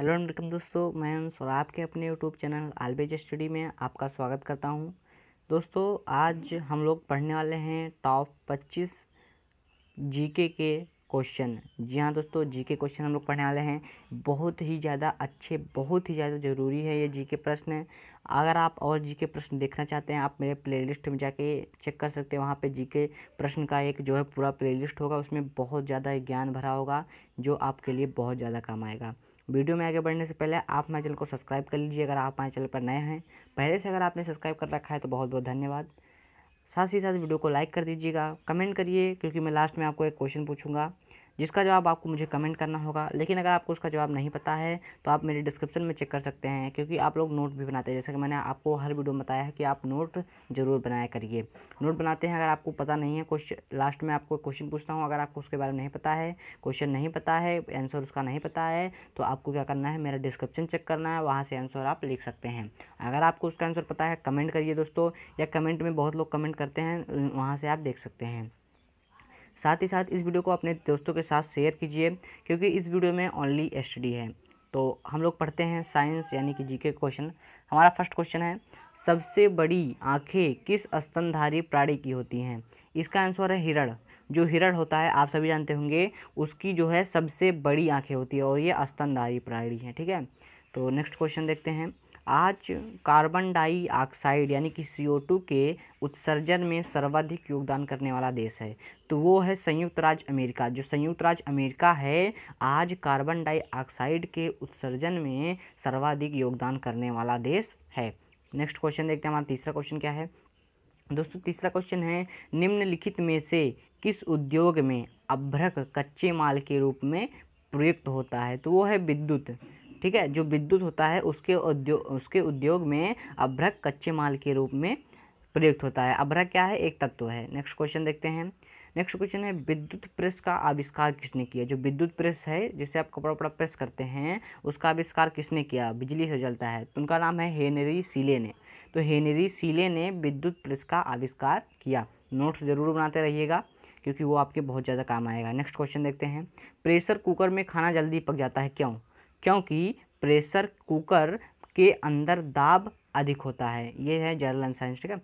hello and welcome दोस्तों मैं सौराब आपके अपने यूट्यूब चैनल आलवेज स्टडी में आपका स्वागत करता हूं दोस्तों आज हम लोग पढ़ने वाले हैं टॉप पच्चीस जीके के क्वेश्चन जी हाँ दोस्तों जीके क्वेश्चन हम लोग पढ़ने वाले हैं बहुत ही ज़्यादा अच्छे बहुत ही ज़्यादा ज़रूरी है ये जीके प्रश्न अगर आप और जीके प्रश्न देखना चाहते हैं आप मेरे प्लेलिस्ट में जाके चेक कर सकते हैं वहाँ पे जीके प्रश्न का एक जो है पूरा प्लेलिस्ट होगा उसमें बहुत ज़्यादा ज्ञान भरा होगा जो आपके लिए बहुत ज़्यादा काम आएगा वीडियो में आगे बढ़ने से पहले आप हमारे चैनल को सब्सक्राइब कर लीजिए अगर आप हमारे चैनल पर नए हैं पहले से अगर आपने सब्सक्राइब कर रखा है तो बहुत बहुत धन्यवाद साथ ही साथ वीडियो को लाइक कर दीजिएगा कमेंट करिए क्योंकि मैं लास्ट में आपको एक क्वेश्चन पूछूंगा जिसका जवाब आपको मुझे कमेंट करना होगा लेकिन अगर आपको उसका जवाब नहीं पता है तो आप मेरे डिस्क्रिप्शन में चेक कर सकते हैं क्योंकि आप लोग नोट भी बनाते हैं जैसे कि मैंने आपको हर वीडियो में बताया है कि आप नोट ज़रूर बनाया करिए नोट बनाते हैं अगर आपको पता नहीं है कुछ लास्ट में आपको क्वेश्चन पूछता हूँ अगर आपको उसके बारे में नहीं पता है क्वेश्चन नहीं पता है आंसर उसका नहीं पता है तो आपको क्या करना है मेरा डिस्क्रिप्शन चेक करना है वहाँ से आंसर आप लिख सकते हैं अगर आपको उसका आंसर पता है कमेंट करिए दोस्तों या कमेंट में बहुत लोग कमेंट करते हैं वहाँ से आप देख सकते हैं साथ ही साथ इस वीडियो को अपने दोस्तों के साथ शेयर कीजिए क्योंकि इस वीडियो में ओनली एस है तो हम लोग पढ़ते हैं साइंस यानी कि जीके क्वेश्चन हमारा फर्स्ट क्वेश्चन है सबसे बड़ी आंखें किस स्तनधारी प्राणी की होती हैं इसका आंसर है हिरण जो हिरण होता है आप सभी जानते होंगे उसकी जो है सबसे बड़ी आंखें होती है और ये स्तनधारी प्राणी है ठीक है तो नेक्स्ट क्वेश्चन देखते हैं आज कार्बन डाइऑक्साइड यानी कि टू के उत्सर्जन में सर्वाधिक योगदान करने वाला देश है तो वो है संयुक्त राज्य अमेरिका जो संयुक्त राज्य अमेरिका है आज कार्बन डाइऑक्साइड के उत्सर्जन में सर्वाधिक योगदान करने वाला देश है नेक्स्ट क्वेश्चन देखते हैं हमारा तीसरा क्वेश्चन क्या है दोस्तों तीसरा क्वेश्चन है निम्नलिखित में से किस उद्योग में अभ्रक कच्चे माल के रूप में प्रयुक्त होता है तो वो है विद्युत ठीक है जो विद्युत होता है उसके उद्योग उसके उद्योग में अभ्रक कच्चे माल के रूप में प्रयुक्त होता है अभ्रक क्या है एक तत्व है नेक्स्ट क्वेश्चन देखते हैं नेक्स्ट क्वेश्चन है विद्युत प्रेस का आविष्कार किसने किया जो विद्युत प्रेस है जिसे आप कपड़ा वपड़ा प्रेस करते हैं उसका आविष्कार किसने किया बिजली से जलता है तो उनका नाम है हेनरी सीले ने तो हेनरी सीले ने विद्युत प्रेस का आविष्कार किया नोट्स ज़रूर बनाते रहिएगा क्योंकि वो आपके बहुत ज़्यादा काम आएगा नेक्स्ट क्वेश्चन देखते हैं प्रेशर कुकर में खाना जल्दी पक जाता है क्यों क्योंकि प्रेशर कुकर के अंदर दाब अधिक होता है ये है जनरल साइंस ठीक है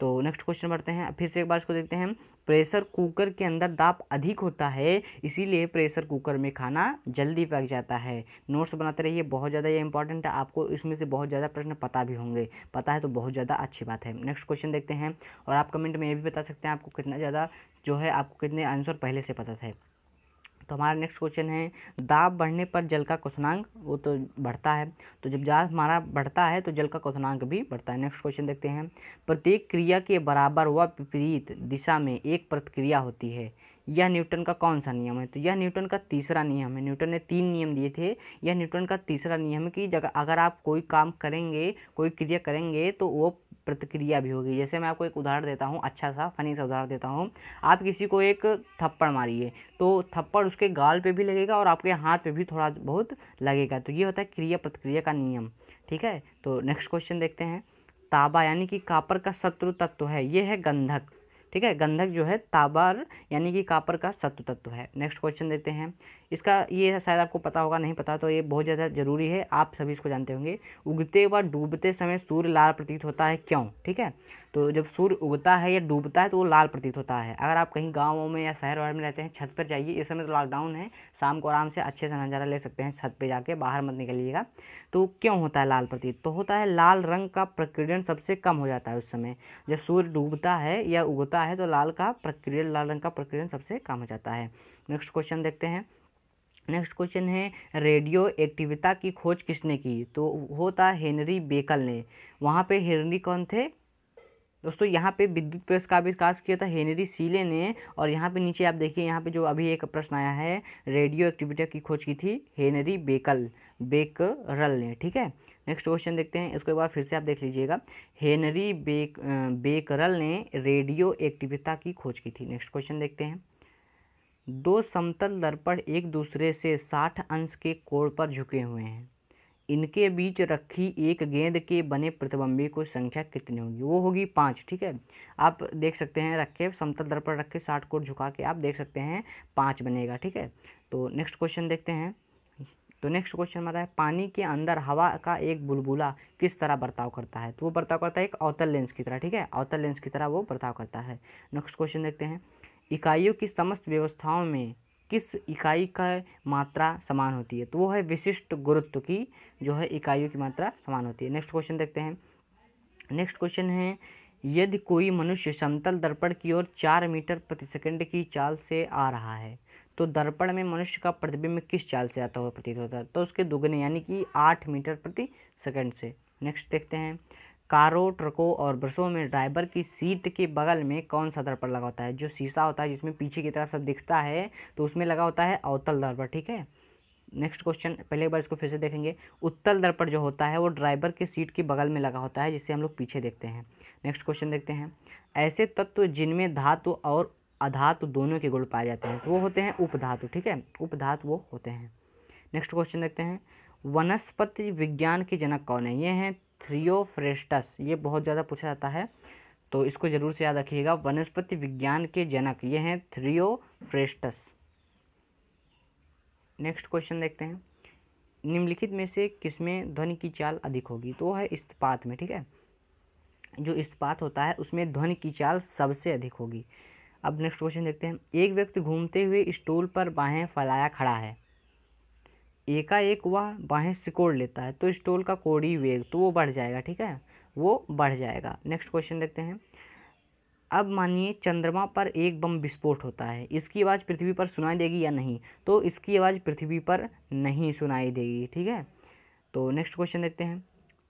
तो नेक्स्ट क्वेश्चन पढ़ते हैं फिर से एक बार इसको देखते हैं प्रेशर कुकर के अंदर दाब अधिक होता है इसीलिए प्रेशर कुकर में खाना जल्दी पक जाता है नोट्स बनाते रहिए बहुत ज़्यादा ये इंपॉर्टेंट है आपको इसमें से बहुत ज़्यादा प्रश्न पता भी होंगे पता है तो बहुत ज़्यादा अच्छी बात है नेक्स्ट क्वेश्चन देखते हैं और आप कमेंट में ये भी बता सकते हैं आपको कितना ज़्यादा जो है आपको कितने आंसर पहले से पता था तो हमारा नेक्स्ट क्वेश्चन है दाब बढ़ने पर जल का क्वेश्चनांक वो तो बढ़ता है तो जब दाब हमारा बढ़ता है तो जल का क्वेश्चनांक भी बढ़ता है नेक्स्ट क्वेश्चन देखते हैं प्रत्येक क्रिया के बराबर व विपरीत दिशा में एक प्रतिक्रिया होती है यह न्यूटन का कौन सा नियम है तो यह न्यूटन का तीसरा नियम है न्यूटन ने तीन नियम दिए थे यह न्यूटन का तीसरा नियम है कि जगह अगर आप कोई काम करेंगे कोई क्रिया करेंगे तो वो प्रतिक्रिया भी होगी जैसे मैं आपको एक उदाहरण देता हूँ अच्छा सा फनी सा उदाहरण देता हूँ आप किसी को एक थप्पड़ मारिए तो थप्पड़ उसके गाल पर भी लगेगा और आपके हाथ पे भी थोड़ा बहुत लगेगा तो ये होता है क्रिया प्रतिक्रिया का नियम ठीक है तो नेक्स्ट क्वेश्चन देखते हैं ताबा यानी कि कापर का शत्रु तत्व है ये है गंधक ठीक है गंधक जो है ताबार यानी कि कापर का सत्व तत्व है नेक्स्ट क्वेश्चन देते हैं इसका ये शायद आपको पता होगा नहीं पता तो ये बहुत ज़्यादा जरूरी है आप सभी इसको जानते होंगे उगते व डूबते समय सूर्य लाल प्रतीत होता है क्यों ठीक है तो जब सूर्य उगता है या डूबता है तो वो लाल प्रतीत होता है अगर आप कहीं गाँव में या शहर वहर में रहते हैं छत पर जाइए इस समय तो लॉकडाउन है शाम को आराम से अच्छे से नज़ारा ले सकते हैं छत पर जाके बाहर मत निकलिएगा तो क्यों होता है लाल प्रतीत तो होता है लाल रंग का प्रक्रियन सबसे कम हो जाता है उस समय जब सूर्य डूबता है या उगता है तो लाल का प्रक्रियन लाल रंग का प्रक्रियन सबसे कम हो जाता है नेक्स्ट क्वेश्चन देखते हैं नेक्स्ट क्वेश्चन है रेडियो एक्टिविता की खोज किसने की तो होता है हेनरी बेकल ने वहाँ पे हेनरी कौन थे दोस्तों यहाँ पे विद्युत प्रेस का विकास किया था हेनरी सीले ने और यहाँ पे नीचे आप देखिए यहाँ पे जो अभी एक प्रश्न आया है रेडियो एक्टिविटी की खोज की थी हेनरी बेकल बेकरल ने ठीक है नेक्स्ट क्वेश्चन देखते हैं इसको एक बार फिर से आप देख लीजिएगा हेनरी बेक बेकरल ने रेडियो एक्टिविता की खोज की थी नेक्स्ट क्वेश्चन देखते हैं दो समतल दर्पण एक दूसरे से साठ अंश के कोड़ पर झुके हुए हैं इनके बीच रखी एक गेंद के बने प्रतिबंबी को संख्या कितनी होगी वो होगी पाँच ठीक है आप देख सकते हैं रख के समतल दर पर रख के साठ कोट झुका के आप देख सकते हैं पाँच बनेगा ठीक है तो नेक्स्ट क्वेश्चन देखते हैं तो नेक्स्ट क्वेश्चन हमारा है पानी के अंदर हवा का एक बुलबुला किस तरह बर्ताव करता है तो वो बर्ताव करता है एक अवतल लेंस की तरह ठीक है अवतल लेंस की तरह वो बर्ताव करता है नेक्स्ट क्वेश्चन देखते हैं इकाइयों की समस्त व्यवस्थाओं में किस इकाई का मात्रा समान होती है तो वो है विशिष्ट गुरुत्व की जो है इकाइयों की मात्रा समान होती है नेक्स्ट क्वेश्चन देखते हैं नेक्स्ट क्वेश्चन है यदि कोई मनुष्य समतल दर्पण की ओर चार मीटर प्रति सेकंड की चाल से आ रहा है तो दर्पण में मनुष्य का प्रतिबिंब किस चाल से आता हुआ प्रतीत होता है तो उसके दुगने यानी कि आठ मीटर प्रति सेकंड से नेक्स्ट देखते हैं कारों ट्रकों और बसों में ड्राइवर की सीट के बगल में कौन सा दर्पण लगा होता है जो शीशा होता है जिसमें पीछे की तरफ सब दिखता है तो उसमें लगा होता है अवतल दर्पण ठीक है नेक्स्ट क्वेश्चन पहले एक बार इसको फिर से देखेंगे उत्तल दर्पण जो होता है वो ड्राइवर के सीट के बगल में लगा होता है जिससे हम लोग पीछे देखते हैं नेक्स्ट क्वेश्चन देखते हैं ऐसे तत्व जिनमें धातु और अधातु दोनों के गुण पाए जाते हैं तो वो होते हैं उपधातु ठीक है उपधातु वो होते हैं नेक्स्ट क्वेश्चन देखते हैं वनस्पति विज्ञान के जनक कौन है ये हैं थ्रियोफ्रेस्टस ये बहुत ज़्यादा पूछा जाता है तो इसको ज़रूर से याद रखिएगा वनस्पति विज्ञान के जनक ये हैं थ्रियोफ्रेस्टस नेक्स्ट क्वेश्चन देखते हैं निम्नलिखित में से किसमें ध्वनि की चाल अधिक होगी तो है इस्तपात में ठीक है जो इस्तपात होता है उसमें ध्वनि की चाल सबसे अधिक होगी अब नेक्स्ट क्वेश्चन देखते हैं एक व्यक्ति घूमते हुए स्टूल पर बाहें फैलाया खड़ा है एकाएक वह बाहें सिकोड़ लेता है तो स्टोल का कोड़ी वेग तो वो बढ़ जाएगा ठीक है वो बढ़ जाएगा नेक्स्ट क्वेश्चन देखते हैं अब मानिए चंद्रमा पर एक बम विस्फोट होता है इसकी आवाज़ पृथ्वी पर सुनाई देगी या नहीं तो इसकी आवाज़ पृथ्वी पर नहीं सुनाई देगी ठीक है तो नेक्स्ट क्वेश्चन देखते हैं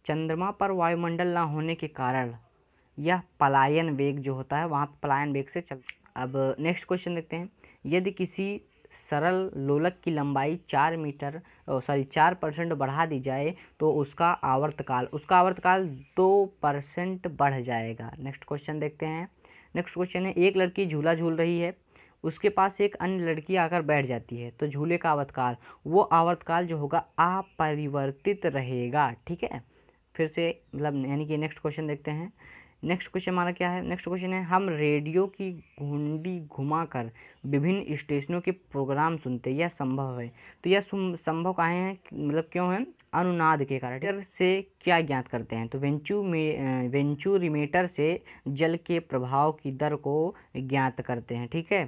चंद्रमा पर वायुमंडल ना होने के कारण यह पलायन वेग जो होता है वहाँ पलायन वेग से चल अब नेक्स्ट क्वेश्चन देखते हैं यदि किसी सरल लोलक की लंबाई चार मीटर सॉरी चार परसेंट बढ़ा दी जाए तो उसका आवर्तकाल उसका आवर्तकाल दो परसेंट बढ़ जाएगा नेक्स्ट क्वेश्चन देखते हैं नेक्स्ट क्वेश्चन है एक लड़की झूला झूल रही है उसके पास एक अन्य लड़की आकर बैठ जाती है तो झूले का आवर्तकाल वो आवर्तकाल जो होगा अपरिवर्तित रहेगा ठीक है फिर से मतलब यानी कि नेक्स्ट क्वेश्चन देखते हैं नेक्स्ट क्वेश्चन हमारा क्या है नेक्स्ट क्वेश्चन है हम रेडियो की घुंडी घुमाकर विभिन्न स्टेशनों के प्रोग्राम सुनते हैं यह संभव है तो यह संभव काहे हैं मतलब क्यों है अनुनाद के कारण से क्या ज्ञात करते हैं तो वेंचू में वेंचूरीमीटर से जल के प्रभाव की दर को ज्ञात करते हैं ठीक है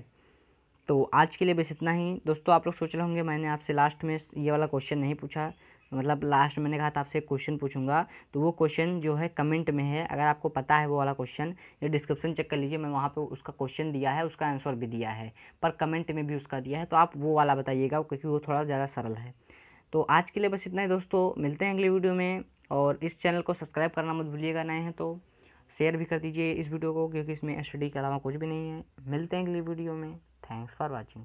तो आज के लिए बस इतना ही दोस्तों आप लोग सोच रहे होंगे मैंने आपसे लास्ट में ये वाला क्वेश्चन नहीं पूछा मतलब लास्ट मैंने कहा था आपसे क्वेश्चन पूछूंगा तो वो क्वेश्चन जो है कमेंट में है अगर आपको पता है वो वाला क्वेश्चन या डिस्क्रिप्शन चेक कर लीजिए मैं वहाँ पे उसका क्वेश्चन दिया है उसका आंसर भी दिया है पर कमेंट में भी उसका दिया है तो आप वो वाला बताइएगा क्योंकि वो थोड़ा ज़्यादा सरल है तो आज के लिए बस इतना ही दोस्तों मिलते हैं अगली वीडियो में और इस चैनल को सब्सक्राइब करना मत भूलिएगा नए हैं तो शेयर भी कर दीजिए इस वीडियो को क्योंकि इसमें स्टडी के अलावा कुछ भी नहीं है मिलते हैं अगली वीडियो में थैंक्स फॉर वॉचिंग